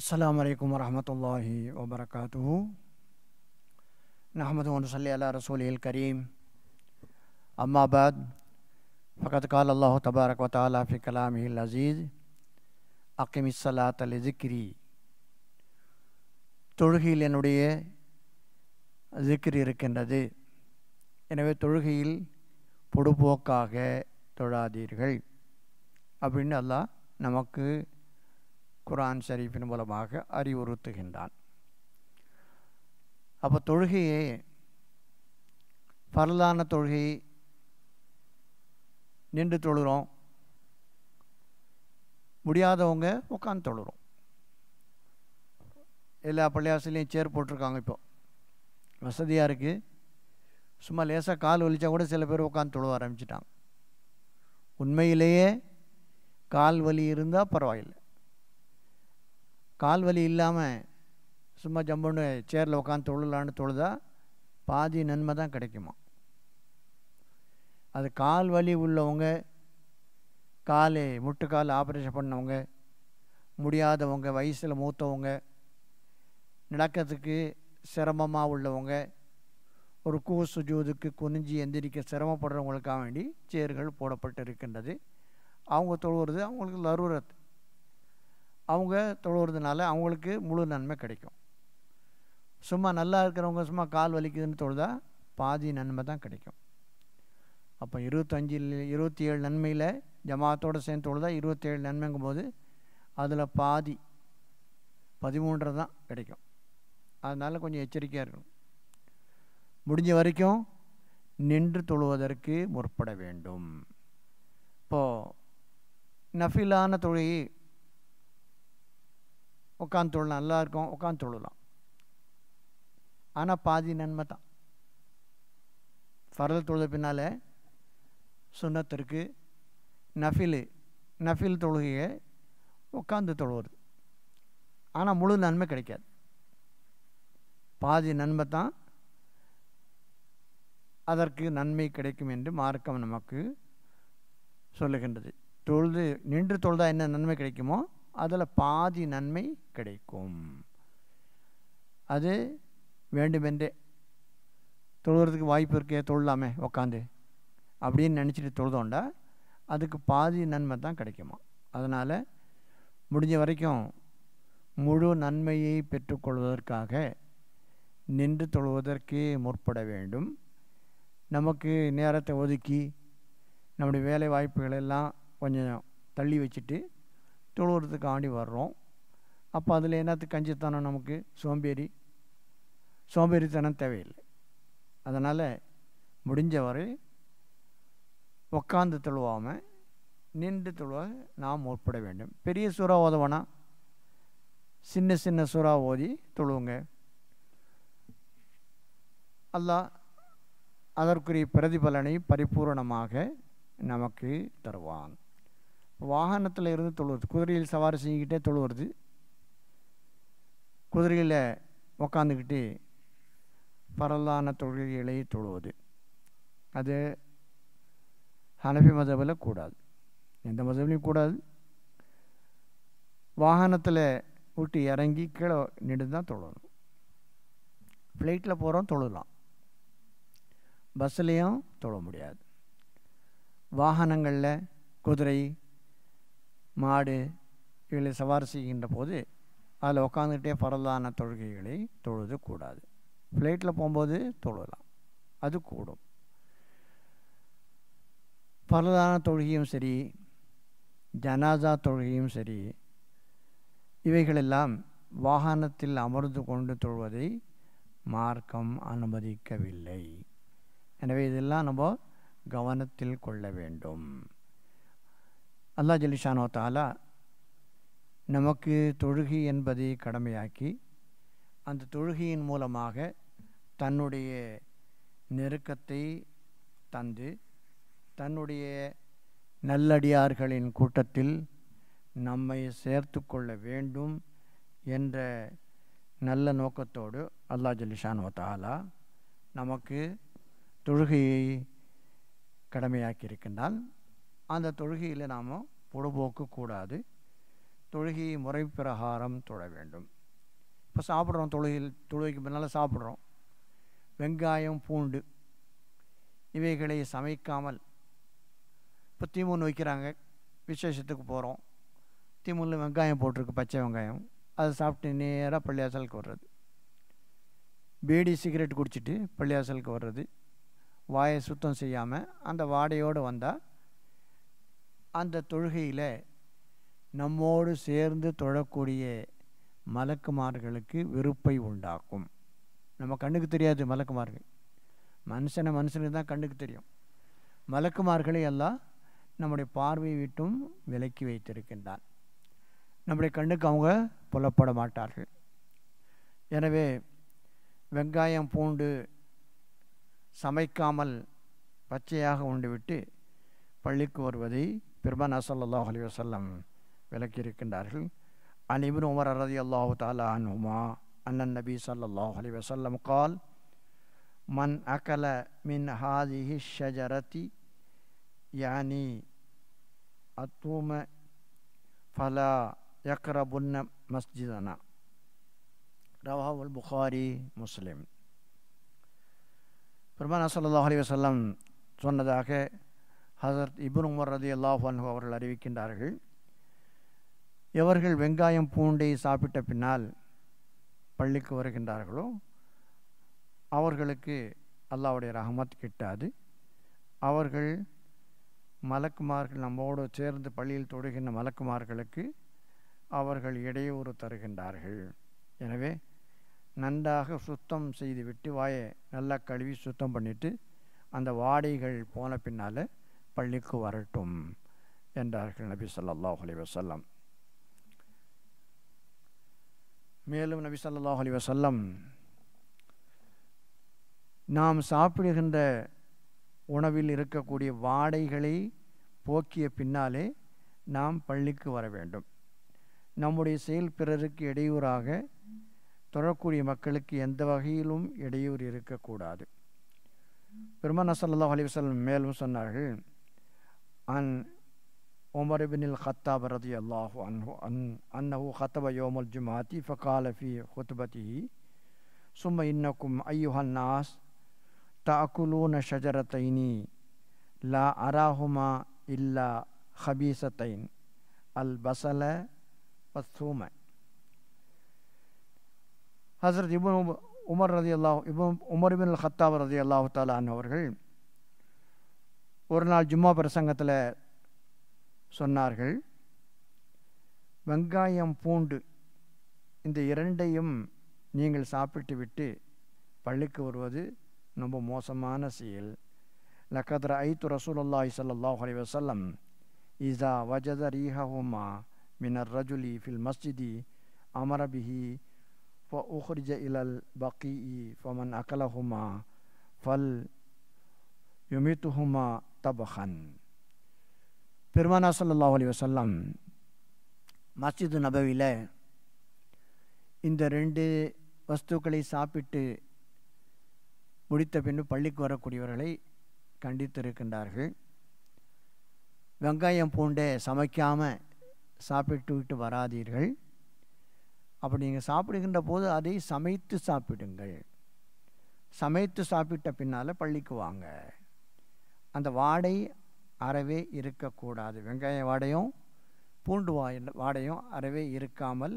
السلام عليكم ورحمة الله وبركاته نحمد ونصلي على رسوله الكريم أما بعد فقد قال الله تبارك وتعالى في كلامه العزيز أقم الصلاة لذكري தொழுகையில் என்னுடைய ஜிக்ர் இருக்கின்றது எனவே தொழுகையில் பொடுபோக்காக தொழாதீர்கள் அப்படின்னு அல்லாஹ் நமக்கு குரான் ஷரீஃபின் மூலமாக அறிவுறுத்துகின்றான் அப்போ தொழுகையே பரலான தொழுகை நின்று தொழுகிறோம் முடியாதவங்க உட்காந்து தொழுகிறோம் எல்லா பள்ளியாசிலையும் சேர் போட்டிருக்காங்க இப்போ வசதியாக இருக்குது சும்மா லேசாக கால் வலித்தா கூட சில பேர் உட்காந்து தொழுவ ஆரம்பிச்சிட்டாங்க உண்மையிலேயே கால் வலி இருந்தால் பரவாயில்லை கால் வலி இல்லாமல் சும்மா ஜம்புன்னு சேரில் உட்காந்து தொழிலான்னு தொழுதா பாதி நன்மை தான் கிடைக்குமா அது கால் வலி உள்ளவங்க காலு முட்டுக்கால் ஆப்ரேஷன் பண்ணவங்க முடியாதவங்க வயசில் மூத்தவங்க நடக்கிறதுக்கு சிரமமாக உள்ளவங்க ஒரு கூ சுஜூதுக்கு குனிஞ்சி எந்திரிக்க சிரமப்படுறவங்களுக்காக வேண்டி சேர்கள் போடப்பட்டு இருக்கின்றது அவங்க தொழுவுறது அவங்களுக்கு லருரத் அவங்க தொழுகிறதுனால அவங்களுக்கு முழு நன்மை கிடைக்கும் சும்மா நல்லா இருக்கிறவங்க சும்மா கால் வலிக்குதுன்னு தொழுதா பாதி நன்மை தான் கிடைக்கும் அப்போ இருபத்தஞ்சில் இருபத்தி ஏழு நன்மையில் ஜமாத்தோடு சேர்ந்து தொழுதா இருபத்தேழு நன்மைங்கும் போது அதில் பாதி பதிமூன்றரை தான் கிடைக்கும் அதனால் கொஞ்சம் எச்சரிக்கையாக இருக்கணும் முடிஞ்ச வரைக்கும் நின்று தொழுவதற்கு முற்பட வேண்டும் இப்போது நஃபிலான தொழில் உட்காந்து தொழலாம் நல்லா இருக்கும் உட்காந்து தொழலாம் ஆனால் பாதி நன்மை தான் ஃபரல் தொழுத பின்னால் சுண்ணத்து இருக்குது நஃபில் நஃபில் தொழுகையை உட்காந்து தொழுவது ஆனால் முழு நன்மை கிடைக்காது பாதி நன்மை தான் அதற்கு நன்மை கிடைக்கும் என்று மார்க்கம் நமக்கு சொல்லுகின்றது தொழுது நின்று தொழுதா என்ன நன்மை கிடைக்குமோ அதில் பாதி நன்மை கிடைக்கும் அது வேண்டுமென்றே தொழுகிறதுக்கு வாய்ப்பு இருக்கே தொழலாமே உக்காந்து அப்படின்னு நினச்சிட்டு தொழுதோண்டா அதுக்கு பாதி நன்மை தான் கிடைக்குமா அதனால் முடிஞ்ச வரைக்கும் முழு நன்மையை பெற்றுக்கொள்வதற்காக நின்று தொழுவதற்கே முற்பட வேண்டும் நமக்கு நேரத்தை ஒதுக்கி நம்முடைய வேலை வாய்ப்புகளெல்லாம் கொஞ்சம் தள்ளி வச்சுட்டு ஆண்டி வர்றோம் அப்போ அதில் என்னத்துக்கு கஞ்சித்தனம் நமக்கு சோம்பேறி சோம்பேறித்தனம் தேவையில்லை அதனால் முடிஞ்ச வரை உக்காந்து தொழுவாமல் நின்று தொழுவ நாம் உட்பட வேண்டும் பெரிய சூறா ஓதவனா சின்ன சின்ன சூறா ஓதி தொழுவுங்க அல்ல அதற்குரிய பிரதிபலனை பரிபூரணமாக நமக்கு தருவான் வாகனத்தில் இருந்து தொழுவது குதிரையில் சவாரி செஞ்சுக்கிட்டே தொழுவது குதிரையில் உக்காந்துக்கிட்டு பரவலான தொழில்களை தொழுவது அது ஹனஃபி மதவில் கூடாது எந்த மதவிலையும் கூடாது வாகனத்தில் விட்டு இறங்கி கீழே நின்று தான் தொழணும் ஃப்ளைட்டில் போகிறோம் தொழலாம் பஸ்லேயும் தொழ முடியாது வாகனங்களில் குதிரை மாடு இவர்களை சவாரி செய்கின்ற போது அதில் உட்காந்துக்கிட்டே பரவலான தொழுகைகளை தொழுது கூடாது ஃப்ளைட்டில் போகும்போது தொழலாம் அது கூடும் பரவலான தொழுகையும் சரி ஜனாஜா தொழுகையும் சரி இவைகளெல்லாம் வாகனத்தில் அமர்ந்து கொண்டு தொழுவதை மார்க்கம் அனுமதிக்கவில்லை எனவே இதெல்லாம் நம்ம கவனத்தில் கொள்ள வேண்டும் அல்லா ஜலிஷானோ தாலா நமக்கு தொழுகி என்பதை கடமையாக்கி அந்த தொழுகையின் மூலமாக தன்னுடைய நெருக்கத்தை தந்து தன்னுடைய நல்லடியார்களின் கூட்டத்தில் நம்மை சேர்த்து கொள்ள வேண்டும் என்ற நல்ல நோக்கத்தோடு அல்லா ஜலிஷான் வத்தாலா நமக்கு தொழுகையை கடமையாக்கியிருக்கின்றான் அந்த தொழுகையில் நாம் பொழுபோக்கு கூடாது தொழுகையை முறை பிரகாரம் தொழ வேண்டும் இப்போ சாப்பிட்றோம் தொழுகையில் தொழுகைக்கு முன்னால் சாப்பிட்றோம் வெங்காயம் பூண்டு இவைகளை சமைக்காமல் இப்போ தீமுன் வைக்கிறாங்க விசேஷத்துக்கு போகிறோம் தீமுனில் வெங்காயம் போட்டிருக்கு பச்சை வெங்காயம் அதை சாப்பிட்டு நேராக பள்ளியாசலுக்கு வர்றது பீடி சிகரெட் குடிச்சிட்டு பள்ளியாசலுக்கு வர்றது வாயை சுத்தம் செய்யாமல் அந்த வாடையோடு வந்தால் அந்த தொழுகையில் நம்மோடு சேர்ந்து தொழக்கூடிய மலக்குமார்களுக்கு வெறுப்பை உண்டாக்கும் நம்ம கண்ணுக்கு தெரியாது மலக்குமார்கள் மனுஷனை மனுஷனுக்கு தான் கண்ணுக்கு தெரியும் மலக்குமார்களை எல்லாம் நம்முடைய பார்வை விட்டும் விலக்கி வைத்திருக்கின்றான் நம்முடைய கண்ணுக்கு அவங்க புலப்பட மாட்டார்கள் எனவே வெங்காயம் பூண்டு சமைக்காமல் பச்சையாக உண்டுவிட்டு பள்ளிக்கு வருவதை பெருமானா சல்லாஹ் அலி வசல்லம் விளக்கியிருக்கின்றார்கள் அன் இபின் உமர் ரதி அல்லாஹு தாலா அன்ஹுமா அண்ணன் நபி சல்லாஹ் அலி வசல்லம் கால் மன் அகல மின் ஹாதிஹி ஷஜரதி யானி அத்தூம ஃபலா யக்ரபுன்ன மஸ்ஜிதனா ரவாவுல் புகாரி முஸ்லிம் பெருமானா சல்லாஹ் அலி வசல்லம் சொன்னதாக ஹசரத் இபுன் உமர் ரதி அல்லாஹ் அவர்கள் அறிவிக்கின்றார்கள் எவர்கள் வெங்காயம் பூண்டை சாப்பிட்ட பின்னால் பள்ளிக்கு வருகின்றார்களோ அவர்களுக்கு அல்லாவுடைய ரஹமத் கிட்டாது அவர்கள் மலக்குமார்கள் நம்மோடு சேர்ந்து பள்ளியில் தொடுகின்ற மலக்குமார்களுக்கு அவர்கள் இடையூறு தருகின்றார்கள் எனவே நன்றாக சுத்தம் செய்துவிட்டு வாயை நல்லா கழுவி சுத்தம் பண்ணிவிட்டு அந்த வாடைகள் போன பின்னால் பள்ளிக்கு வரட்டும் என்றார்கள் நபி சல்லாஹ் அலி வசல்லம் மேலும் நபி சல்லாஹ் அலி வசல்லம் நாம் சாப்பிடுகின்ற உணவில் இருக்கக்கூடிய வாடைகளை போக்கிய பின்னாலே நாம் பள்ளிக்கு வர வேண்டும் நம்முடைய செயல் பிறருக்கு இடையூறாக தொடரக்கூடிய மக்களுக்கு எந்த வகையிலும் இடையூறு இருக்கக்கூடாது பெருமான் சல்லாஹ் அலிவசல்லம் மேலும் சொன்னார்கள் عن عمر بن الخطاب رضي الله عنه أن أنه خطب يوم الجمعة فقال في خطبته ثم إنكم أيها الناس تأكلون شجرتين لا أراهما إلا خبيثتين البصل والثوم حضرت ابن عمر رضي الله ابن عمر بن الخطاب رضي الله تعالى عنه ஒரு நாள் ஜும்மா பிரசங்கத்தில் சொன்னார்கள் வெங்காயம் பூண்டு இந்த இரண்டையும் நீங்கள் சாப்பிட்டு விட்டு பள்ளிக்கு வருவது ரொம்ப மோசமான செயல் லக்கத்ர ஐத்து ரசூலுல்லா சல்லாஹ் அலி வசல்லம் இசா வஜத ரீஹஹுமா மினர் ரஜுலி ஃபில் மஸ்ஜிதி அமரபிஹி ஃப உஹ்ரிஜ இலல் பக்கி ஃபமன் அகலஹுமா ஃபல் யுமித்துஹுமா தபஹன் பெருமானா சல்லா அலி வசல்லாம் மஸ்ஜிது நபவியில் இந்த ரெண்டு வஸ்துக்களை சாப்பிட்டு முடித்த பின்பு பள்ளிக்கு வரக்கூடியவர்களை கண்டித்திருக்கின்றார்கள் வெங்காயம் பூண்டே சமைக்காமல் சாப்பிட்டு விட்டு வராதீர்கள் அப்படி நீங்கள் சாப்பிடுகின்ற போது அதை சமைத்து சாப்பிடுங்கள் சமைத்து சாப்பிட்ட பின்னால் பள்ளிக்கு வாங்க அந்த வாடை அறவே இருக்கக்கூடாது வெங்காய வாடையும் பூண்டு வா வாடையும் அறவே இருக்காமல்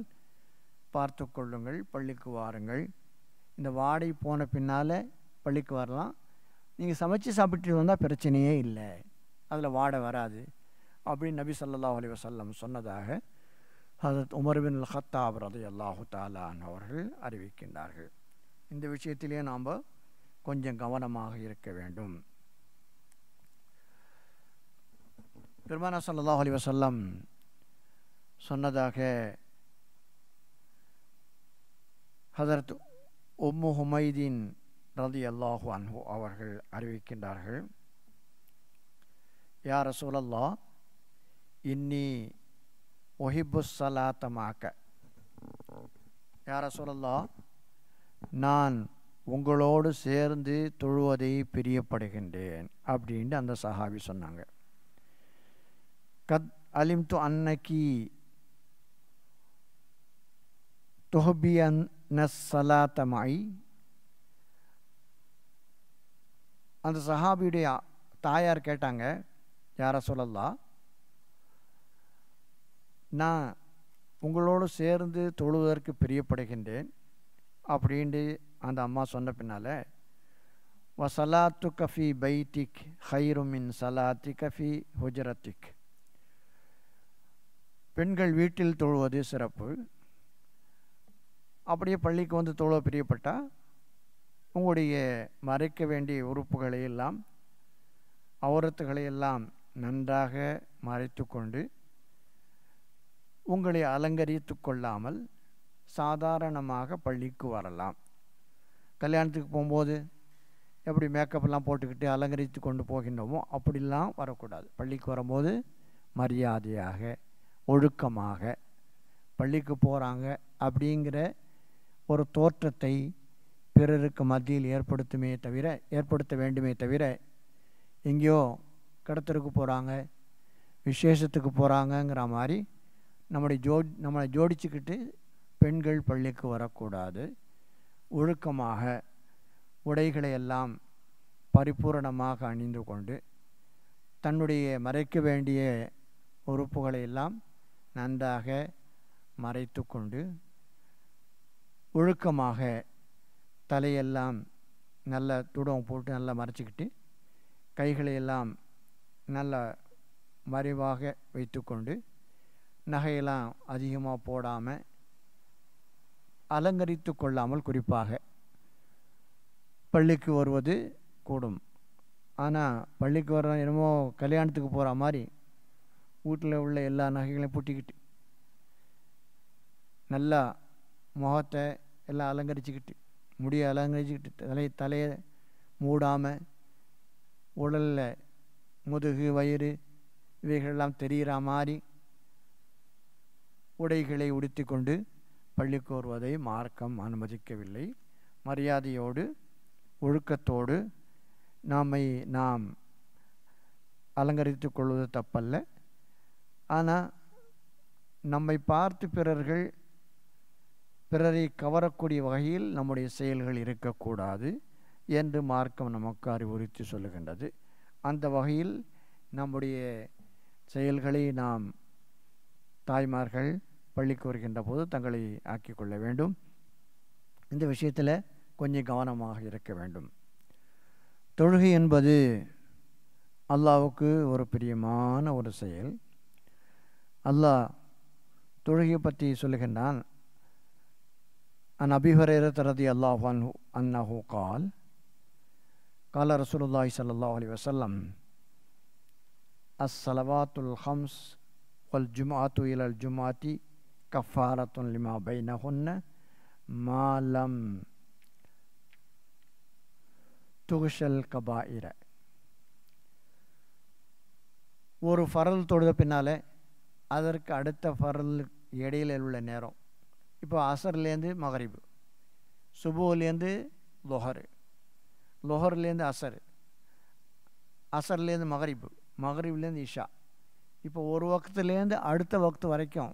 பார்த்து கொள்ளுங்கள் பள்ளிக்கு வாருங்கள் இந்த வாடை போன பின்னால் பள்ளிக்கு வரலாம் நீங்கள் சமைச்சு சாப்பிட்டு வந்தால் பிரச்சனையே இல்லை அதில் வாடை வராது அப்படின்னு நபி சல்லா அலி வசல்லம் சொன்னதாக ஹசரத் உமர்பின் ஹத்தா ரது அல்லாஹு தாலான் அவர்கள் அறிவிக்கின்றார்கள் இந்த விஷயத்திலே நாம் கொஞ்சம் கவனமாக இருக்க வேண்டும் பெருமானா சல்லாஹ் அலி வசல்லம் சொன்னதாக ஹசரத் உம்மு ஹுமைதீன் ரதி அல்லாஹு அன்ஹு அவர்கள் அறிவிக்கின்றார்கள் யார் ரசூலல்லா இன்னி ஒஹிபுஸ் சலாத்தமாக்க யார ரசூலல்லா நான் உங்களோடு சேர்ந்து தொழுவதை பிரியப்படுகின்றேன் அப்படின்ட்டு அந்த சஹாபி சொன்னாங்க கத் அலிம் து அன்னகி தொஹபியன் معي அந்த சஹாபியுடைய தாயார் கேட்டாங்க யார சொல்லலாம் நான் உங்களோடு சேர்ந்து தொழுவதற்கு பிரியப்படுகின்றேன் அப்படின்ட்டு அந்த அம்மா சொன்ன பின்னால் வசலாத்து கஃபி பைத்திக் ஹைருமின் சலாத்தி கஃபி ஹுஜரத்திக் பெண்கள் வீட்டில் தொழுவது சிறப்பு அப்படியே பள்ளிக்கு வந்து தொழ பிரியப்பட்டால் உங்களுடைய மறைக்க வேண்டிய உறுப்புகளை எல்லாம் அவரத்துகளை எல்லாம் நன்றாக மறைத்து கொண்டு உங்களை அலங்கரித்து கொள்ளாமல் சாதாரணமாக பள்ளிக்கு வரலாம் கல்யாணத்துக்கு போகும்போது எப்படி மேக்கப்லாம் போட்டுக்கிட்டு அலங்கரித்து கொண்டு போகின்றோமோ அப்படிலாம் வரக்கூடாது பள்ளிக்கு வரும்போது மரியாதையாக ஒழுக்கமாக பள்ளிக்கு போகிறாங்க அப்படிங்கிற ஒரு தோற்றத்தை பிறருக்கு மத்தியில் ஏற்படுத்துமே தவிர ஏற்படுத்த வேண்டுமே தவிர எங்கேயோ கடத்தருக்கு போகிறாங்க விசேஷத்துக்கு போகிறாங்கங்கிற மாதிரி நம்முடைய ஜோ நம்மளை ஜோடிச்சுக்கிட்டு பெண்கள் பள்ளிக்கு வரக்கூடாது ஒழுக்கமாக உடைகளை எல்லாம் பரிபூரணமாக அணிந்து கொண்டு தன்னுடைய மறைக்க வேண்டிய உறுப்புகளை எல்லாம் நன்றாக மறைத்து கொண்டு ஒழுக்கமாக தலையெல்லாம் நல்ல துடம் போட்டு நல்லா மறைச்சிக்கிட்டு கைகளையெல்லாம் நல்ல மறைவாக வைத்துக்கொண்டு நகையெல்லாம் அதிகமாக போடாமல் அலங்கரித்து கொள்ளாமல் குறிப்பாக பள்ளிக்கு வருவது கூடும் ஆனால் பள்ளிக்கு வர என்னமோ கல்யாணத்துக்கு போகிற மாதிரி வீட்டில் உள்ள எல்லா நகைகளையும் பூட்டிக்கிட்டு நல்லா முகத்தை எல்லாம் அலங்கரிச்சுக்கிட்டு முடியை அலங்கரிச்சுக்கிட்டு தலை தலையை மூடாமல் உடலில் முதுகு வயிறு இவைகளெல்லாம் தெரிகிற மாதிரி உடைகளை உடுத்தி கொண்டு பள்ளி கோருவதை மார்க்கம் அனுமதிக்கவில்லை மரியாதையோடு ஒழுக்கத்தோடு நாமை நாம் அலங்கரித்து கொள்வது தப்பல்ல ஆனால் நம்மை பார்த்து பிறர்கள் பிறரை கவரக்கூடிய வகையில் நம்முடைய செயல்கள் இருக்கக்கூடாது என்று மார்க்கம் நமக்கு அறிவுறுத்தி சொல்லுகின்றது அந்த வகையில் நம்முடைய செயல்களை நாம் தாய்மார்கள் பள்ளிக்கு வருகின்ற போது தங்களை ஆக்கிக்கொள்ள வேண்டும் இந்த விஷயத்தில் கொஞ்சம் கவனமாக இருக்க வேண்டும் தொழுகை என்பது அல்லாவுக்கு ஒரு பிரியமான ஒரு செயல் அல்லாஹ் தொழுகை பற்றி சொல்லுகின்றான் அன் அபிஹரேர தரதி அல்லாஹ் அன்னஹூ கால் கால ரசூலுல்லாஹி சல்லா அலி வசல்லம் அஸ்ஸலவாத்துல் ஹம்ஸ் வல் ஜுமாத்து இலல் ஜுமாத்தி கஃபாரத்துன் லிமா பைனஹுன்ன மாலம் துகுஷல் கபாயிர ஒரு ஃபரல் தொழுத பின்னாலே அதற்கு அடுத்த ஃபரல் இடையில உள்ள நேரம் இப்போ அசர்லேருந்து மகரிபு சுபுலேருந்து லொஹரு லொஹர்லேருந்து அசர் அசர்லேருந்து மகரிபு மகரிப்லேருந்து இஷா இப்போ ஒரு வக்துலேருந்து அடுத்த வக்து வரைக்கும்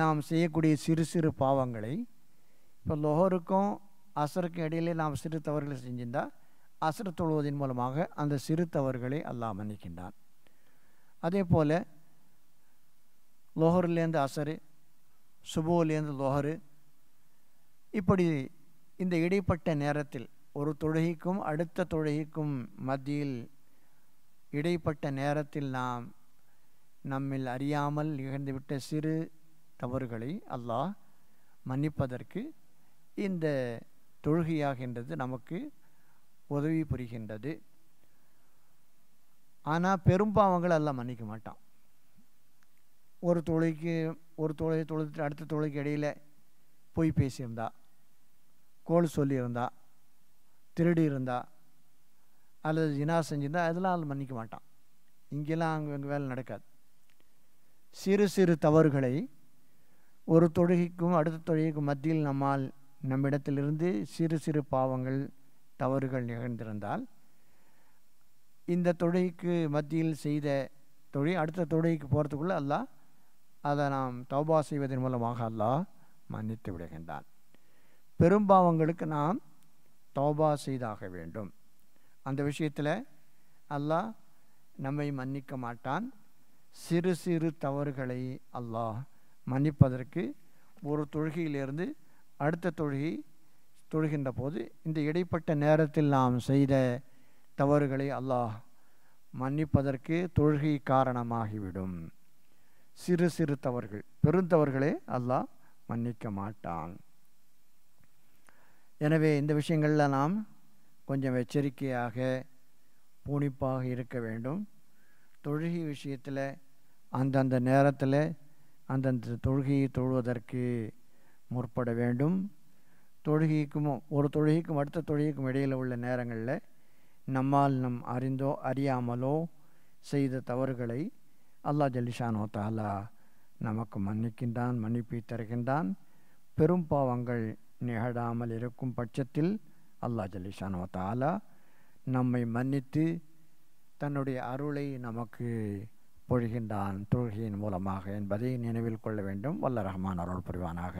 நாம் செய்யக்கூடிய சிறு சிறு பாவங்களை இப்போ லொஹருக்கும் அசருக்கும் இடையிலே நாம் சிறு தவறுகளை செஞ்சிருந்தால் அசர் தொழுவதன் மூலமாக அந்த சிறு தவறுகளை அல்லாஹ் மன்னிக்கின்றான் அதே போல் லோஹர்லேருந்து அசரு சுபோலேருந்து லோஹரு இப்படி இந்த இடைப்பட்ட நேரத்தில் ஒரு தொழுகைக்கும் அடுத்த தொழுகைக்கும் மத்தியில் இடைப்பட்ட நேரத்தில் நாம் நம்மில் அறியாமல் நிகழ்ந்துவிட்ட சிறு தவறுகளை அல்லாஹ் மன்னிப்பதற்கு இந்த தொழுகையாகின்றது நமக்கு உதவி புரிகின்றது ஆனால் பெரும்பாவங்கள் எல்லாம் மன்னிக்க மாட்டான் ஒரு தொழிலுக்கு ஒரு தொழிலை தொழுதுட்டு அடுத்த தொழிலுக்கு இடையில் பொய் பேசியிருந்தா கோல் சொல்லியிருந்தா திருடி இருந்தா அல்லது ஜினா செஞ்சிருந்தா அதெல்லாம் அதில் மன்னிக்க மாட்டான் இங்கெல்லாம் அங்கே அங்கே வேலை நடக்காது சிறு சிறு தவறுகளை ஒரு தொழுகைக்கும் அடுத்த தொழுகைக்கும் மத்தியில் நம்மால் நம்மிடத்திலிருந்து சிறு சிறு பாவங்கள் தவறுகள் நிகழ்ந்திருந்தால் இந்த தொழுகைக்கு மத்தியில் செய்த தொழில் அடுத்த தொழுகைக்கு போகிறதுக்குள்ளே அதெல்லாம் அதை நாம் தௌபா செய்வதன் மூலமாக அல்லாஹ் மன்னித்து விடுகின்றான் பெரும்பாவங்களுக்கு நாம் தௌபா செய்தாக வேண்டும் அந்த விஷயத்தில் அல்லாஹ் நம்மை மன்னிக்க மாட்டான் சிறு சிறு தவறுகளை அல்லாஹ் மன்னிப்பதற்கு ஒரு தொழுகையிலிருந்து அடுத்த தொழுகை தொழுகின்ற போது இந்த இடைப்பட்ட நேரத்தில் நாம் செய்த தவறுகளை அல்லாஹ் மன்னிப்பதற்கு தொழுகை காரணமாகிவிடும் சிறு சிறு தவறுகள் பெருந்தவர்களே அல்லாஹ் மன்னிக்க மாட்டான் எனவே இந்த விஷயங்களில் நாம் கொஞ்சம் எச்சரிக்கையாக பூனிப்பாக இருக்க வேண்டும் தொழுகை விஷயத்தில் அந்தந்த நேரத்தில் அந்தந்த தொழுகையை தொழுவதற்கு முற்பட வேண்டும் தொழுகைக்கும் ஒரு தொழுகைக்கும் அடுத்த தொழுகைக்கும் இடையில் உள்ள நேரங்களில் நம்மால் நம் அறிந்தோ அறியாமலோ செய்த தவறுகளை அல்லா ஜல்லிஷானோ தாலா நமக்கு மன்னிக்கின்றான் மன்னிப்பி தருகின்றான் பெரும் பாவங்கள் நிகழாமல் இருக்கும் பட்சத்தில் அல்லா ஜல்லிஷானோ தாலா நம்மை மன்னித்து தன்னுடைய அருளை நமக்கு பொழுகின்றான் தொழுகையின் மூலமாக என்பதை நினைவில் கொள்ள வேண்டும் வல்ல ரஹ்மான் அருள் புரிவானாக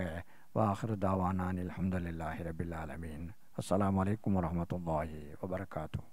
வாஹரு தாவானான் அலமதுல்லாஹி ரபில் ஆலமீன் அஸ்லாம் வலைக்கம் வரமத்துல்லாஹி வபர்காத்தூ